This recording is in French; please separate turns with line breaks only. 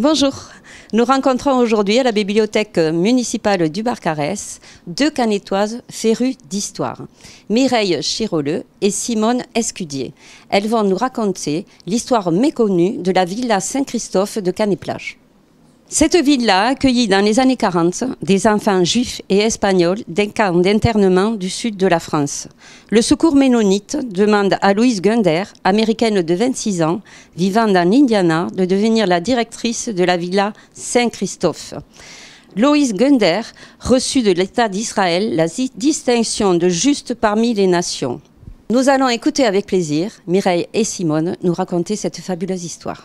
Bonjour. Nous rencontrons aujourd'hui à la bibliothèque municipale du Barcarès deux canétoises férues d'histoire, Mireille Chiroleux et Simone Escudier. Elles vont nous raconter l'histoire méconnue de la villa Saint-Christophe de canet cette villa accueillit dans les années 40 des enfants juifs et espagnols d'un camp d'internement du sud de la France. Le secours ménonite demande à Louise Gunder, américaine de 26 ans, vivant dans l'Indiana, de devenir la directrice de la villa Saint-Christophe. Louise Gunder reçut de l'État d'Israël la distinction de juste parmi les nations. Nous allons écouter avec plaisir Mireille et Simone nous raconter cette fabuleuse histoire.